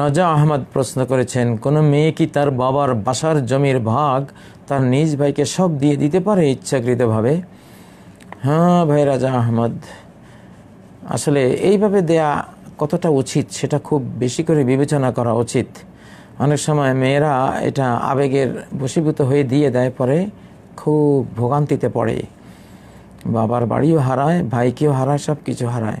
রাজা আহমদ প্রশ্ন করেছেন কোনো মেয়ে কি তার বাবার বাসার জমির ভাগ তার নিজ ভাইকে সব দিয়ে দিতে পারে ইচ্ছাকৃতভাবে হ্যাঁ ভাই রাজা আহমদ আসলে এইভাবে দেয়া কতটা উচিত সেটা খুব বেশি করে বিবেচনা করা উচিত অনেক সময় মেয়েরা এটা আবেগের বশীভূত হয়ে দিয়ে দেয় পরে খুব ভোগান্তিতে পড়ে বাবার বাড়িও হারায় ভাইকেও হারায় সব কিছু হারায়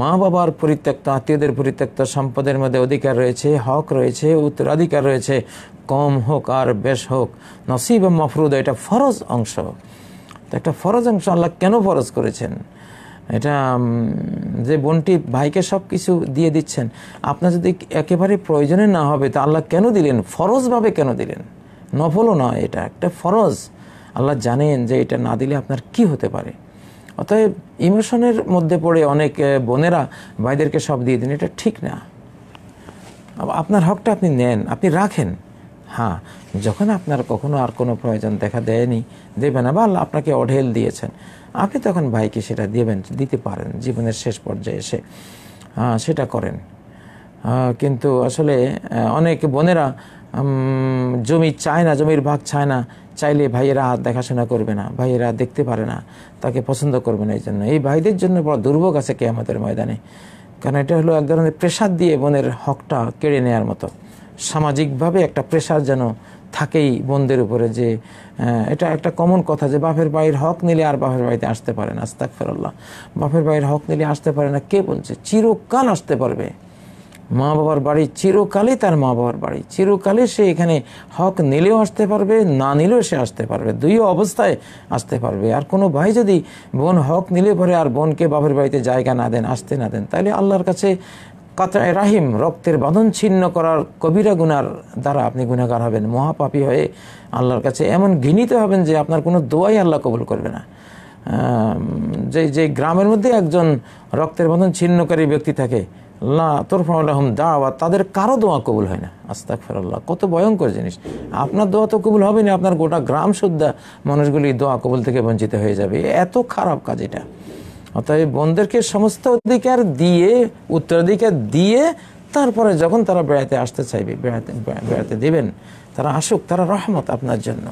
মা বাবার পরিত্যক্ত আত্মীয়দের পরিত্যক্ত সম্পদের মধ্যে অধিকার রয়েছে হক রয়েছে উত্তরাধিকার রয়েছে কম হোক আর বেশ হোক নসিব মফরুদ এটা ফরজ অংশ একটা ফরজ অংশ আল্লাহ কেন ফরজ করেছেন এটা যে বোনটি ভাইকে সব কিছু দিয়ে দিচ্ছেন আপনার যদি একেবারে প্রয়োজনে না হবে তা আল্লাহ কেন দিলেন ফরজভাবে কেন দিলেন নফলও নয় এটা একটা ফরজ আল্লাহ জানেন যে এটা না দিলে আপনার কি হতে পারে অতএব ইমোশনের মধ্যে পড়ে অনেক বোনেরা ভাইদেরকে সব দিয়ে দিন এটা ঠিক না আপনার হকটা আপনি নেন আপনি রাখেন হ্যাঁ যখন আপনার কখনো আর কোনো প্রয়োজন দেখা দেয়নি দেবে না বা আপনাকে অঢেল দিয়েছেন আপনি তখন ভাইকে সেটা দেবেন দিতে পারেন জীবনের শেষ পর্যায়ে এসে হ্যাঁ সেটা করেন কিন্তু আসলে অনেক বোনেরা জমি চায় না জমির ভাগ চায় না চাইলে ভাইয়েরা দেখাশোনা করবে না ভাইয়েরা দেখতে পারে না তাকে পছন্দ করবে না এই জন্য এই ভাইদের জন্য বড় দুর্ভোগ আছে কে আমাদের ময়দানে কারণ এটা হলো এক ধরনের প্রেশার দিয়ে বোনের হকটা কেড়ে নেওয়ার মতো সামাজিকভাবে একটা প্রেশার যেন থাকেই বোনদের উপরে যে এটা একটা কমন কথা যে বাপের বাড়ির হক নিলে আর বাপের বাড়িতে আসতে পারে না আস্তাক ফেরল্লাহ বাপের বাড়ির হক নিলে আসতে পারে না কে বলছে চিরকাল আসতে পারবে মা বাবার বাড়ি চিরকালে তার মা বাবার বাড়ি চিরকালে সে এখানে হক নিলেও আসতে পারবে না নিলেও সে আসতে পারবে দুই অবস্থায় আসতে পারবে আর কোনো ভাই যদি বোন হক নিলে পরে আর বোনকে বাপের বাড়িতে জায়গা না দেন আসতে না দেন তাহলে আল্লাহর কাছে কাতায় রাহিম রক্তের বাঁধন ছিন্ন করার কবিরা গুনার দ্বারা আপনি গুণাগার হবেন মহাপাপী হয়ে আল্লাহর কাছে এমন ঘৃণিত হবেন যে আপনার কোনো দোয়াই আল্লাহ কবুল করবে না যে যে গ্রামের মধ্যে একজন রক্তের বন্ধন ছিন্নকারী ব্যক্তি থাকে লা দাওয়া তাদের কারো দোয়া কবুল হয় না আস্তাক ফেরাল্লাহ কত ভয়ঙ্কর জিনিস আপনার দোয়া তো কবুল হবে না আপনার গোটা গ্রাম সুদ্ধা মানুষগুলি দোয়া কবুল থেকে বঞ্চিত হয়ে যাবে এত খারাপ কাজ এটা অতএব বন্ধুদেরকে সমস্ত অধিকার দিয়ে উত্তরাধিকার দিয়ে তারপরে যখন তারা বেড়াতে আসতে চাইবে বেড়াতে বেড়াতে দেবেন তারা আসুক তারা রহমত আপনার জন্য